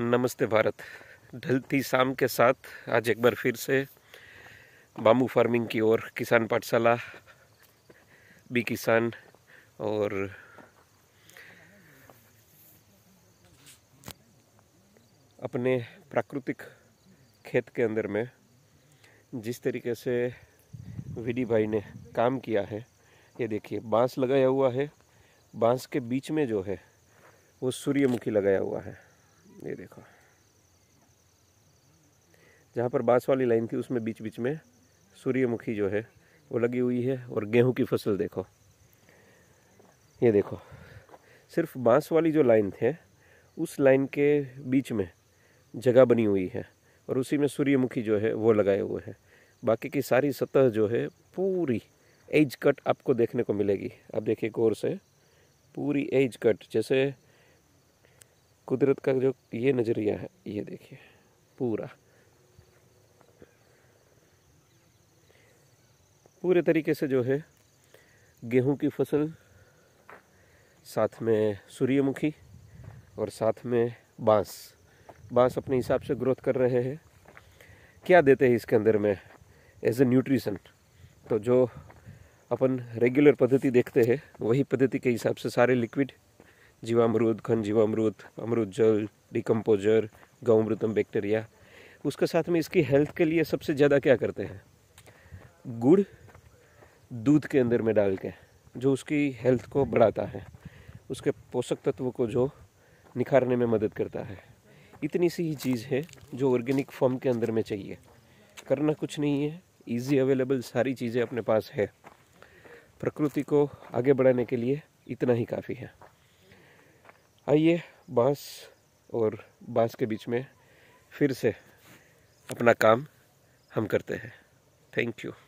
नमस्ते भारत ढलती शाम के साथ आज एक बार फिर से बामू फार्मिंग की ओर किसान पाठशाला बी किसान और अपने प्राकृतिक खेत के अंदर में जिस तरीके से विडी भाई ने काम किया है ये देखिए बांस लगाया हुआ है बांस के बीच में जो है वो सूर्यमुखी लगाया हुआ है ये देखो जहाँ पर बांस वाली लाइन थी उसमें बीच बीच में सूर्यमुखी जो है वो लगी हुई है और गेहूं की फसल देखो ये देखो सिर्फ बांस वाली जो लाइन थे उस लाइन के बीच में जगह बनी हुई है और उसी में सूर्यमुखी जो है वो लगाए हुए हैं बाकी की सारी सतह जो है पूरी एज कट आपको देखने को मिलेगी आप देखिए गौर से पूरी एज कट जैसे कुदरत का जो ये नज़रिया है ये देखिए पूरा पूरे तरीके से जो है गेहूं की फसल साथ में सूर्यमुखी और साथ में बांस बांस अपने हिसाब से ग्रोथ कर रहे हैं क्या देते हैं इसके अंदर में एज ए न्यूट्रिशन तो जो अपन रेगुलर पद्धति देखते हैं वही पद्धति के हिसाब से सारे लिक्विड जीवामृत घन जीवामृत अमृत जल डिकम्पोजर गौमृतम बैक्टीरिया उसके साथ में इसकी हेल्थ के लिए सबसे ज़्यादा क्या करते हैं गुड़ दूध के अंदर में डाल के जो उसकी हेल्थ को बढ़ाता है उसके पोषक तत्व को जो निखारने में मदद करता है इतनी सी ही चीज़ है जो ऑर्गेनिक फॉर्म के अंदर में चाहिए करना कुछ नहीं है इजी अवेलेबल सारी चीज़ें अपने पास है प्रकृति को आगे बढ़ाने के लिए इतना ही काफ़ी है आइए बांस और बांस के बीच में फिर से अपना काम हम करते हैं थैंक यू